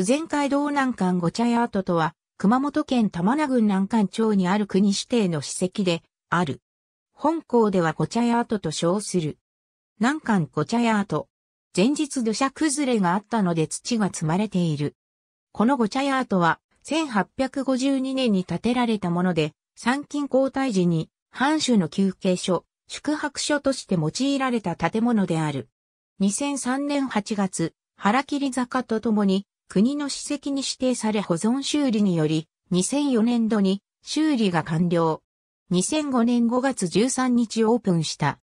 豊前街道南関御茶屋跡とは、熊本県玉名郡南関町にある国指定の史跡である。本校では御茶屋跡と称する。南関御茶屋跡。前日土砂崩れがあったので土が積まれている。この御茶屋跡は、1852年に建てられたもので、参勤交代時に、藩主の休憩所、宿泊所として用いられた建物である。2003年8月、原切坂とともに、国の史跡に指定され保存修理により、2004年度に修理が完了。2005年5月13日オープンした。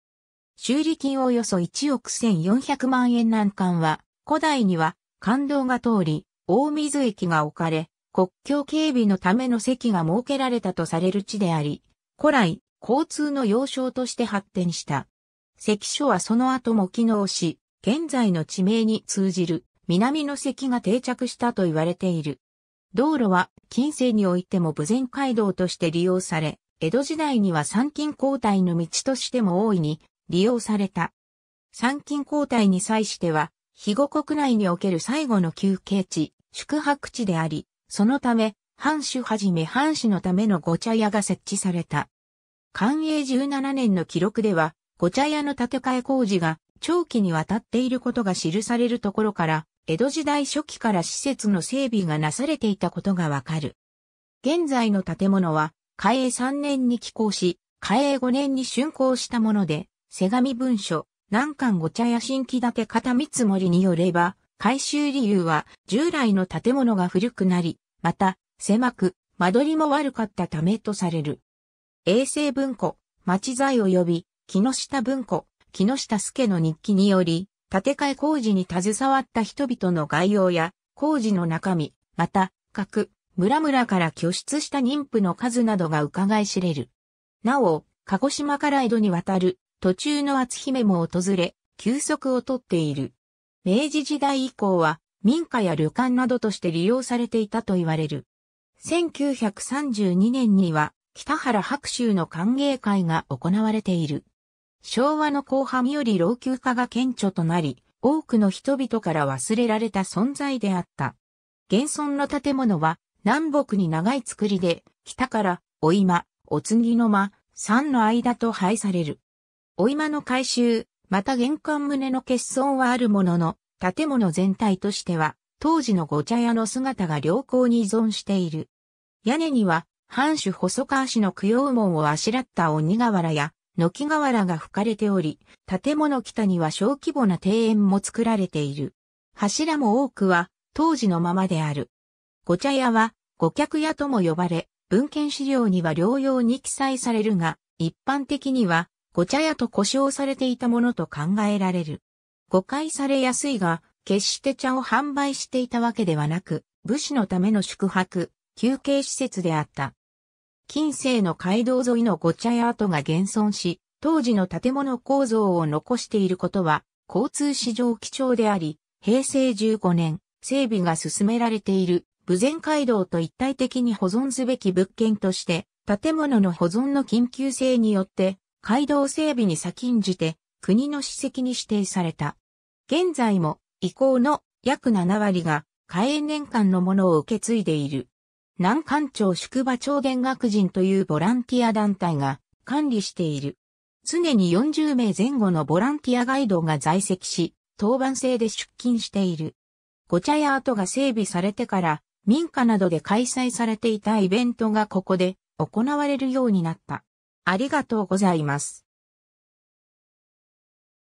修理金およそ1億1400万円難関は、古代には感動が通り、大水駅が置かれ、国境警備のための席が設けられたとされる地であり、古来、交通の要衝として発展した。関所はその後も機能し、現在の地名に通じる。南の関が定着したと言われている。道路は近世においても武前街道として利用され、江戸時代には参勤交代の道としても大いに利用された。参勤交代に際しては、肥後国内における最後の休憩地、宿泊地であり、そのため、藩主はじめ藩主のためのご茶屋が設置された。寛永17年の記録では、ご茶屋の建て替え工事が長期にわたっていることが記されるところから、江戸時代初期から施設の整備がなされていたことがわかる。現在の建物は、開営3年に寄港し、開営5年に竣工したもので、瀬上文書、南関御茶屋新規建て方見積もりによれば、改修理由は従来の建物が古くなり、また、狭く、間取りも悪かったためとされる。衛生文庫、町財及び、木下文庫、木下助の日記により、建て替え工事に携わった人々の概要や工事の中身、また、各村々から拠出した妊婦の数などが伺い知れる。なお、鹿児島から江戸に渡る途中の厚姫も訪れ、休息をとっている。明治時代以降は民家や旅館などとして利用されていたと言われる。1932年には北原白州の歓迎会が行われている。昭和の後半より老朽化が顕著となり、多くの人々から忘れられた存在であった。現存の建物は南北に長い造りで、北からお今、お次の間、山の間と配される。お今の改修、また玄関棟の欠損はあるものの、建物全体としては、当時のご茶屋の姿が良好に依存している。屋根には、藩主細川氏の供養門をあしらった鬼瓦や、軒瓦が吹かれており、建物北には小規模な庭園も作られている。柱も多くは当時のままである。ご茶屋は五客屋とも呼ばれ、文献資料には療養に記載されるが、一般的にはご茶屋と呼称されていたものと考えられる。誤解されやすいが、決して茶を販売していたわけではなく、武士のための宿泊、休憩施設であった。近世の街道沿いのご茶屋跡が現存し、当時の建物構造を残していることは、交通史上貴重であり、平成15年、整備が進められている、武前街道と一体的に保存すべき物件として、建物の保存の緊急性によって、街道整備に先んじて、国の史跡に指定された。現在も、遺構の約7割が、開園年間のものを受け継いでいる。南関町宿場町弦楽人というボランティア団体が管理している。常に40名前後のボランティアガイドが在籍し、当番制で出勤している。ご茶屋跡が整備されてから、民家などで開催されていたイベントがここで行われるようになった。ありがとうございます。